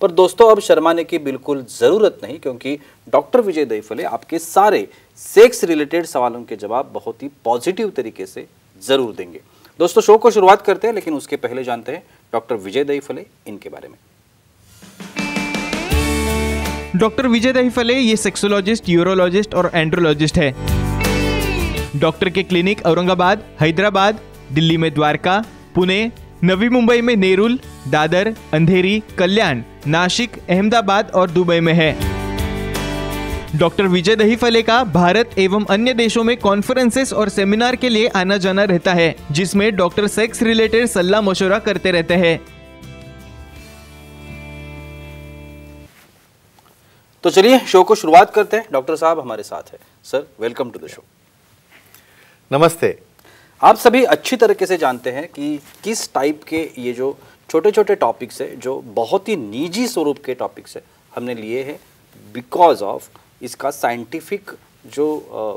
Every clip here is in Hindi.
पर दोस्तों अब शर्माने की बिल्कुल ज़रूरत नहीं क्योंकि डॉक्टर विजय दईफले आपके सारे सेक्स रिलेटेड सवालों के जवाब बहुत ही पॉजिटिव तरीके से ज़रूर देंगे दोस्तों शो को शुरुआत करते हैं लेकिन उसके पहले जानते हैं डॉक्टर विजय दई फले इनके बारे में डॉक्टर विजय दही फले ये सेक्सोलॉजिस्ट यूरोलॉजिस्ट और एंड्रोलॉजिस्ट है डॉक्टर के क्लिनिक औरंगाबाद हैदराबाद दिल्ली में द्वारका पुणे नवी मुंबई में नेरुल दादर अंधेरी कल्याण नासिक अहमदाबाद और दुबई में है डॉक्टर विजय दहीफले का भारत एवं अन्य देशों में कॉन्फ्रेंसेस और सेमिनार के लिए आना जाना रहता है जिसमें डॉक्टर सेक्स रिलेटेड सलाह मशुरा करते रहते हैं तो चलिए शो को शुरुआत करते हैं डॉक्टर साहब हमारे साथ है sir welcome to the show नमस्ते आप सभी अच्छी तरीके से जानते हैं कि किस टाइप के ये जो छोटे छोटे टॉपिक्स है जो बहुत ही निजी स्वरूप के टॉपिक्स है हमने लिए हैं बिकॉज ऑफ इसका साइंटिफिक जो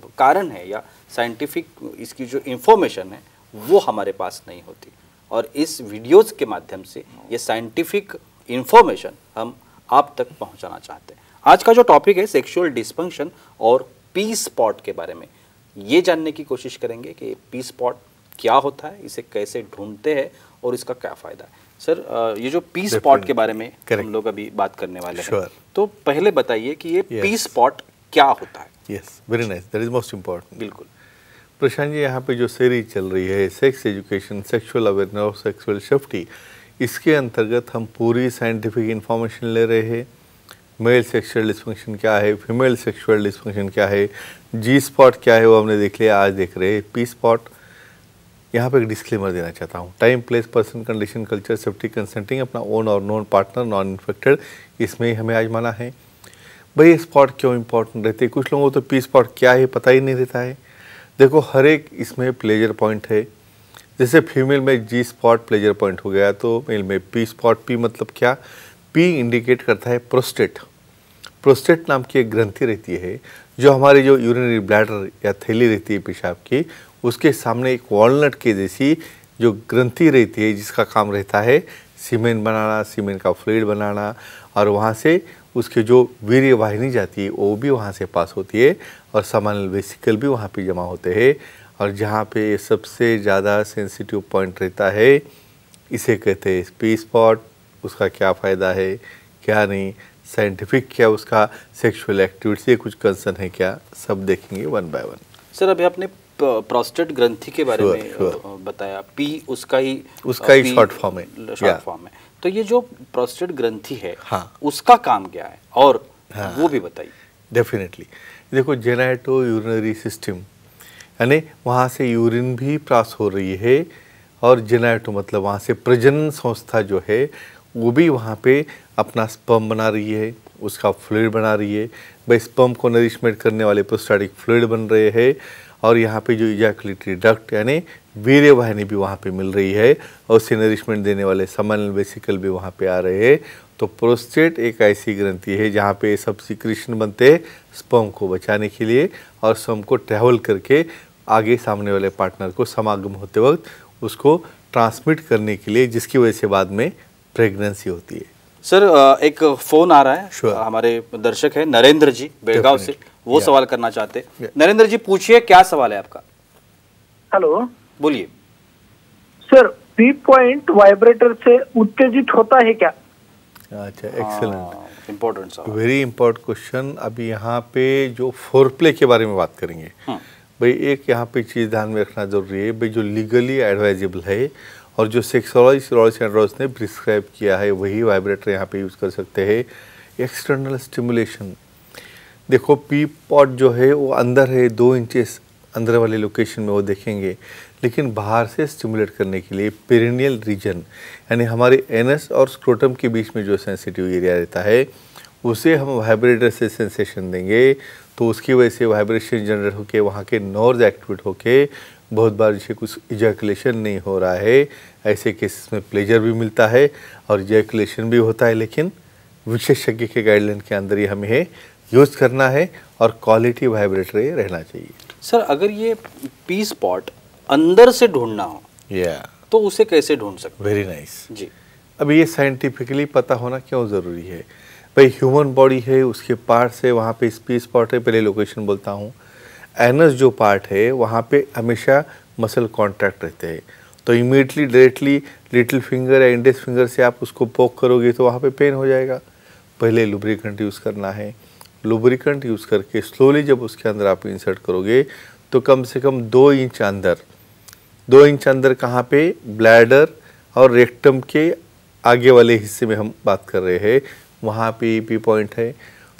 आ, कारण है या साइंटिफिक इसकी जो इन्फॉर्मेशन है वो हमारे पास नहीं होती और इस वीडियोस के माध्यम से ये साइंटिफिक इन्फॉर्मेशन हम आप तक पहुंचाना चाहते हैं आज का जो टॉपिक है सेक्सुअल डिस्फंक्शन और पी स्पॉट के बारे में ये जानने की कोशिश करेंगे कि पी स्पॉट क्या होता है इसे कैसे ढूंढते हैं और इसका क्या फ़ायदा है सर ये जो पी स्पॉट के बारे में Correct. हम लोग अभी बात करने वाले sure. हैं तो पहले बताइए कि ये पी yes. स्पॉट क्या होता है yes very nice that is most important बिल्कुल प्रशांत जी यहाँ पे जो सीरीज चल रही है सेक्स एजुकेशन सेक्सुअल अवेयरनेस और सेक्सुअल सेफ्टी इसके अंतर्गत हम पूरी साइंटिफिक इन्फॉर्मेशन ले रहे हैं मेल सेक्सुअल डिस्फंक्शन क्या है फीमेल सेक्सुअल डिस्फंक्शन क्या है जी स्पॉट क्या है वो हमने देख लिया आज देख रहे हैं पी स्पॉट यहाँ पे एक डिस्क्लेमर देना चाहता हूँ time place person condition culture safety consenting अपना ओन और नॉन पार्टनर नॉन इन्फेक्टेड इसमें ही हमें आज माना है भाई ये स्पॉट क्यों इंपॉर्टेंट रहते कुछ लोगों को तो पी स्पॉट क्या है पता ही नहीं रहता है देखो हर एक इसमें प्लेजर पॉइंट है जैसे फीमेल में जी स्पॉट प्लेजर पॉइंट हो गया तो मेल में पी स्पॉट पी मतलब क्या पी इंडिकेट करता है प्रोस्टेट प्रोस्टेट नाम की एक ग्रंथि रहती है जो हमारे जो यूरिनरी ब्लैडर या थैली रहती है पेशाब की उसके सामने एक वॉलनट के जैसी जो ग्रंथि रहती है जिसका काम रहता है सीमेंट बनाना सीमेंट का फ्लूड बनाना और वहाँ से उसके जो वीर्य वाहिनी जाती है वो भी वहाँ से पास होती है और सामान्य वेसिकल भी वहाँ पे जमा होते हैं और जहाँ पे सबसे ज़्यादा सेंसिटिव पॉइंट रहता है इसे कहते हैं स्पी स्पॉट उसका क्या फ़ायदा है क्या नहीं साइंटिफिक क्या उसका सेक्सुअल एक्टिविटी से कुछ कंसर्न है क्या सब देखेंगे वन बाय वन सर अभी आपने प्रोस्टेट ग्रंथि के बारे sure, में sure. बताया पी उसका ही उसका ही शॉर्ट फॉर्म है शॉर्ट फॉर्म है तो ये जो प्रोस्टेट ग्रंथि है हाँ उसका काम क्या है और हाँ, वो भी बताइए डेफिनेटली देखो जेनाइटो यूरिनरी सिस्टम यानी वहाँ से यूरिन भी प्रास हो रही है और जेनाइटो मतलब वहाँ से प्रजनन संस्था जो है वो भी वहाँ पे अपना स्पर्म बना रही है उसका फ्लूड बना रही है भाई स्पर्म को नरिशमेंट करने वाले प्रोस्टाटिक फ्लूड बन रहे हैं और यहाँ पे जो इजैकुलेटरी डक्ट यानी वीर्य वाहिनी भी वहाँ पे मिल रही है और उससे नरिशमेंट देने वाले सामान्य वेसिकल भी वहाँ पे आ रहे हैं तो प्रोस्टेट एक ऐसी ग्रंथि है जहाँ पे सब सिक्रीशन बनते हैं स्पर्म को बचाने के लिए और स्पर्म को ट्रैवल करके आगे सामने वाले पार्टनर को समागम होते वक्त उसको ट्रांसमिट करने के लिए जिसकी वजह से बाद में प्रेगनेंसी होती है सर एक फ़ोन आ रहा है sure. हमारे दर्शक है नरेंद्र जी बेलगांव से वो yeah. सवाल करना चाहते हैं yeah. नरेंद्र जी पूछिए क्या सवाल है आपका हेलो बोलिए सर पी पॉइंट वाइब्रेटर से उत्तेजित होता है क्या अच्छा excellent important very important question अभी यहाँ पे जो फोर प्ले के बारे में बात करेंगे हाँ। भाई एक यहाँ पे चीज़ ध्यान में रखना जरूरी है भाई जो लीगली एडवाइजेबल है और जो सेक्सोलॉजी सोलॉजी एंड्रॉस ने प्रिस्क्राइब किया है वही वाइब्रेटर यहाँ पे यूज़ कर सकते हैं एक्सटर्नल स्टिमुलेशन देखो पी पॉट जो है वो अंदर है दो इंचेस अंदर वाले लोकेशन में वो देखेंगे लेकिन बाहर से स्टिमुलेट करने के लिए पेरिनियल रीजन यानी हमारे एनस और स्क्रोटम के बीच में जो सेंसिटिव एरिया रहता है उसे हम वाइब्रेटर से सेंसेशन देंगे तो उसकी वजह से वाइब्रेशन जनरेट होकर वहाँ के नॉर्ज एक्टिवेट होकर बहुत बार जैसे कुछ इजैकुलेशन नहीं हो रहा है ऐसे केसेस में प्लेजर भी मिलता है और इजैकुलेशन भी होता है लेकिन विशेषज्ञ के गाइडलाइन के अंदर ही हमें यूज़ करना है और क्वालिटी वाइब्रेटरी रहना चाहिए सर अगर ये पी स्पॉट अंदर से ढूंढना हो या yeah. तो उसे कैसे ढूंढ सकते वेरी नाइस nice. जी अब ये साइंटिफिकली पता होना क्यों ज़रूरी है भाई ह्यूमन बॉडी है उसके पार्ट्स है वहाँ पे स्पी स्पॉट है पहले लोकेशन बोलता हूँ एनस जो पार्ट है वहाँ पे हमेशा मसल कॉन्ट्रैक्ट रहते हैं तो इमीडिएटली डायरेक्टली लिटिल फिंगर या इंडेक्स फिंगर से आप उसको पोक करोगे तो वहाँ पे पेन हो जाएगा पहले लुब्रिकेंट यूज़ करना है लुब्रिकेंट यूज़ करके स्लोली जब उसके अंदर आप इंसर्ट करोगे तो कम से कम दो इंच अंदर दो इंच अंदर कहाँ पे ब्लैडर और रेक्टम के आगे वाले हिस्से में हम बात कर रहे हैं वहाँ पे पी पॉइंट है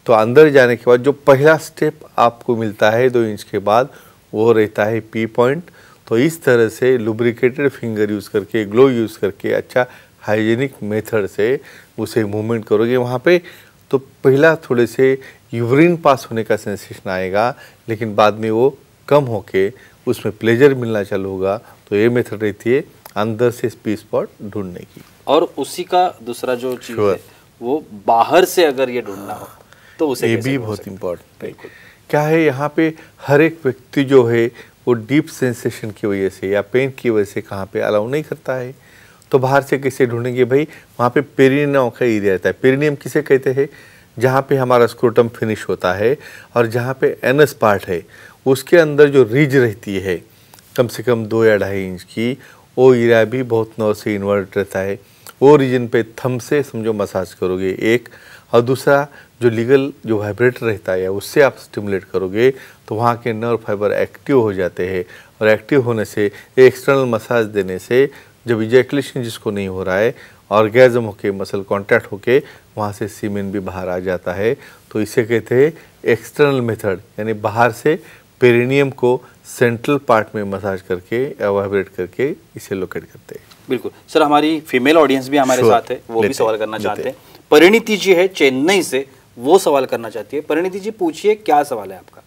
तो अंदर जाने के बाद जो पहला स्टेप आपको मिलता है दो इंच के बाद वो रहता है पी पॉइंट तो इस तरह से लुब्रिकेटेड फिंगर यूज़ करके ग्लो यूज़ करके अच्छा हाइजीनिक मेथड से उसे मूवमेंट करोगे वहाँ पे तो पहला थोड़े से यूरिन पास होने का सेंसेशन आएगा लेकिन बाद में वो कम होके उसमें प्लेजर मिलना चालू होगा तो ये मेथड रहती है अंदर से स्पी स्पॉट ढूंढने की और उसी का दूसरा जो चीज़ है वो बाहर से अगर ये ढूंढना हो तो उसे ये भी बहुत इम्पोर्टेंट है क्या है यहाँ पे हर एक व्यक्ति जो है वो डीप सेंसेशन की वजह से या पेन की वजह से कहाँ पे अलाउ नहीं करता है तो बाहर से किसे ढूंढेंगे भाई वहाँ पे पेरिनाओं का एरिया रहता है पेरिनियम किसे कहते हैं जहाँ पे हमारा स्क्रोटम फिनिश होता है और जहाँ पे एनस पार्ट है उसके अंदर जो रिज रहती है कम से कम दो या ढाई इंच की वो एरिया भी बहुत नौ से इन्वर्ट रहता है वो रीजन पे थम से समझो मसाज करोगे एक और दूसरा जो लीगल जो वाइब्रेटर रहता है उससे आप स्टिमुलेट करोगे तो वहाँ के नर्व फाइबर एक्टिव हो जाते हैं और एक्टिव होने से एक्सटर्नल मसाज देने से जब इजैकुलेशन जिसको नहीं हो रहा है ऑर्गेजम होके मसल कॉन्टैक्ट होके वहाँ से सीमेन भी बाहर आ जाता है तो इसे कहते हैं एक्सटर्नल मेथड यानी बाहर से पेरिनियम को सेंट्रल पार्ट में मसाज करके या वाइब्रेट करके इसे लोकेट करते हैं बिल्कुल सर हमारी फीमेल ऑडियंस भी हमारे साथ है वो भी सवाल करना चाहते हैं परिणीति जी है चेन्नई से वो सवाल करना चाहती है परिणीति जी पूछिए क्या सवाल है आपका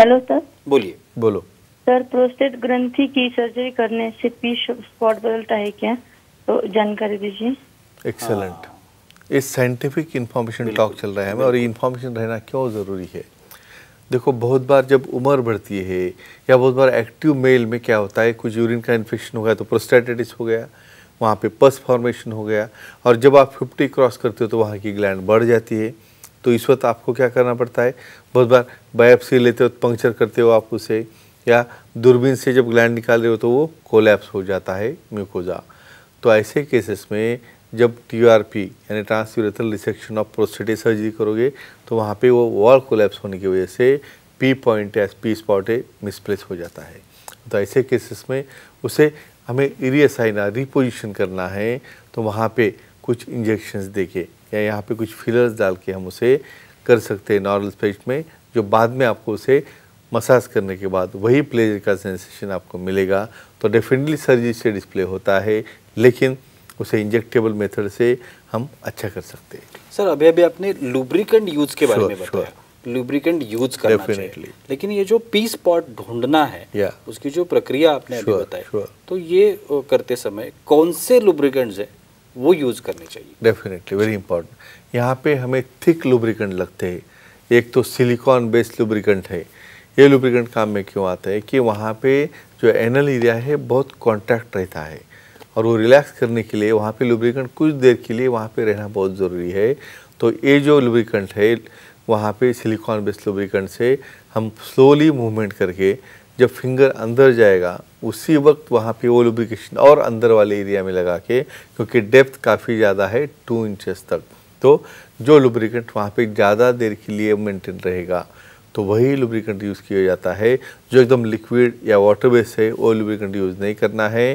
हेलो सर बोलिए बोलो सर प्रोस्टेट ग्रंथि की सर्जरी करने से पी स्पॉट बदलता है क्या तो जानकारी दीजिए एक्सलेंट इस साइंटिफिक इन्फॉर्मेशन टॉक चल रहा है हमें और ये इन्फॉर्मेशन रहना क्यों ज़रूरी है देखो बहुत बार जब उम्र बढ़ती है या बहुत बार एक्टिव मेल में क्या होता है कुछ यूरिन का इन्फेक्शन हो गया तो प्रोस्टेटाइटिस हो गया वहाँ पे पस फॉर्मेशन हो गया और जब आप 50 क्रॉस करते हो तो वहाँ की ग्लैंड बढ़ जाती है तो इस वक्त आपको क्या करना पड़ता है बहुत बार बायोप्सी लेते हो पंक्चर करते हो आप उसे या दूरबीन से जब ग्लैंड निकाल रहे हो तो वो कोलैप्स हो जाता है म्यूकोजा तो ऐसे केसेस में जब पी यानी transurethral resection of prostatic surgery करोगे तो वहाँ पे वो वॉल कोलैप्स होने की वजह से पी पॉइंट या पी स्पॉट मिसप्लेस हो जाता है तो ऐसे केसेस में उसे हमें रियसाइना रिपोजिशन करना है तो वहाँ पे कुछ इंजेक्शन्स दे के या यहाँ पे कुछ फिलर्स डाल के हम उसे कर सकते हैं नॉर्मल स्पेस में जो बाद में आपको उसे मसाज करने के बाद वही प्लेजर का सेंसेशन आपको मिलेगा तो डेफिनेटली सर्जरी से डिस्प्ले होता है लेकिन उसे इंजेक्टेबल मेथड से हम अच्छा कर सकते हैं सर अभी अभी आपने लुब्रिकेंट यूज़ के बारे sure, में बताया sure. लुब्रिकेंट यूज करना Definitely. चाहिए लेकिन ये जो पी स्पॉट ढूंढना है yeah. उसकी जो प्रक्रिया आपने sure, अभी बताई sure. तो ये करते समय कौन से लुब्रिकेंट्स है वो यूज करने चाहिए डेफिनेटली वेरी इंपॉर्टेंट यहाँ पे हमें थिक लुब्रिकेंट लगते हैं एक तो सिलिकॉन बेस्ड लुब्रिकेंट है ये लुब्रिकेंट काम में क्यों आता है कि वहाँ पे जो एनल एरिया है बहुत कॉन्ट्रैक्ट रहता है और वो रिलैक्स करने के लिए वहाँ पे लुब्रिकेंट कुछ देर के लिए वहाँ पे रहना बहुत ज़रूरी है तो ये जो लुब्रिकेंट है वहाँ पे सिलिकॉन बेस्ड लुब्रिकेंट से हम स्लोली मूवमेंट करके जब फिंगर अंदर जाएगा उसी वक्त वहाँ पे वो लुब्रिकेशन और अंदर वाले एरिया में लगा के क्योंकि डेप्थ काफ़ी ज़्यादा है टू इंचेस तक तो जो लुब्रिकेंट वहाँ पे ज़्यादा देर के लिए मेंटेन रहेगा तो वही लुब्रिकेंट यूज़ किया जाता है जो एकदम लिक्विड या वाटर बेस है वो लुब्रिकेंट यूज़ नहीं करना है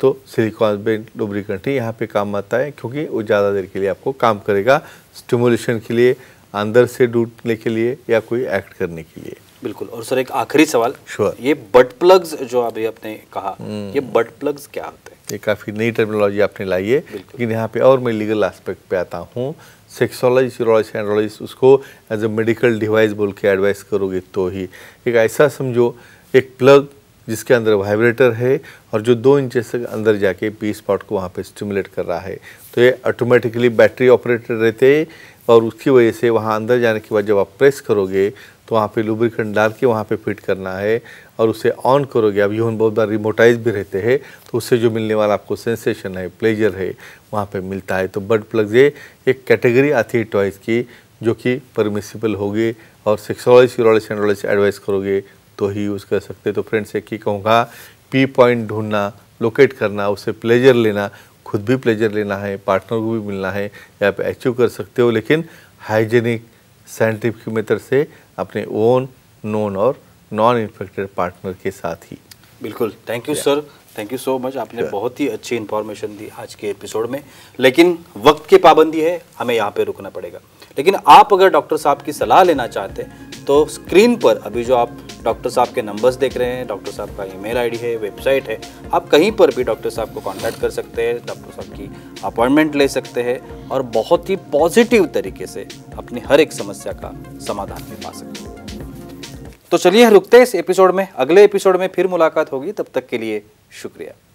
तो सिलिकॉन बेस्ड लुब्रिकेंट ही यहाँ पे काम आता है क्योंकि वो ज़्यादा देर के लिए आपको काम करेगा स्टिमुलेशन के लिए अंदर से डूटने के लिए या कोई एक्ट करने के लिए बिल्कुल और सर एक आखिरी सवाल श्योर ये बट प्लग्स जो अभी आपने कहा हम्म। ये बट प्लग्स क्या होते हैं ये काफ़ी नई टर्मिनोलॉजी आपने लाई है लेकिन यहाँ पे और मैं लीगल एस्पेक्ट पे आता हूँ सेक्सोलॉजिस्ट एंड्रोलॉजिस्ट उसको एज ए मेडिकल डिवाइस बोल के एडवाइस करोगे तो ही एक ऐसा समझो एक प्लग जिसके अंदर वाइब्रेटर है और जो दो इंच से अंदर जाके पी स्पॉट को वहाँ पे स्टिमुलेट कर रहा है तो ये ऑटोमेटिकली बैटरी ऑपरेटेड रहते और उसकी वजह से वहाँ अंदर जाने के बाद जब आप प्रेस करोगे तो वहाँ पे लुब्रिकेंट डाल के वहाँ पे फिट करना है और उसे ऑन करोगे अब यून बहुत बार रिमोटाइज भी रहते हैं तो उससे जो मिलने वाला आपको सेंसेशन है प्लेजर है वहाँ पे मिलता है तो बर्ड प्लग ये एक कैटेगरी आती है टॉयज़ की जो कि परमिसिबल होगी और सेक्सोलॉजिस्ट यूरोलॉजिस्ट एंडोलॉजिस्ट एडवाइस करोगे तो ही यूज़ कर सकते तो फ्रेंड्स एक ही कहूँगा पी पॉइंट ढूंढना लोकेट करना उससे प्लेजर लेना खुद भी प्लेजर लेना है पार्टनर को भी मिलना है या आप अचीव कर सकते हो लेकिन हाइजेनिक साइंटिफिक मेथड से अपने ओन नॉन और नॉन इन्फेक्टेड पार्टनर के साथ ही बिल्कुल thank you sir thank you so much आपने बहुत ही अच्छी इन्फॉर्मेशन दी आज के एपिसोड में लेकिन वक्त की पाबंदी है हमें यहाँ पे रुकना पड़ेगा लेकिन आप अगर डॉक्टर साहब की सलाह लेना चाहते हैं तो स्क्रीन पर अभी जो आप डॉक्टर साहब के नंबर्स देख रहे हैं डॉक्टर साहब का ईमेल आईडी है वेबसाइट है आप कहीं पर भी डॉक्टर साहब को कांटेक्ट कर सकते हैं डॉक्टर साहब की अपॉइंटमेंट ले सकते हैं और बहुत ही पॉजिटिव तरीके से अपनी हर एक समस्या का समाधान भी पा सकते हैं तो चलिए रुकते हैं इस एपिसोड में अगले एपिसोड में फिर मुलाकात होगी तब तक के लिए शुक्रिया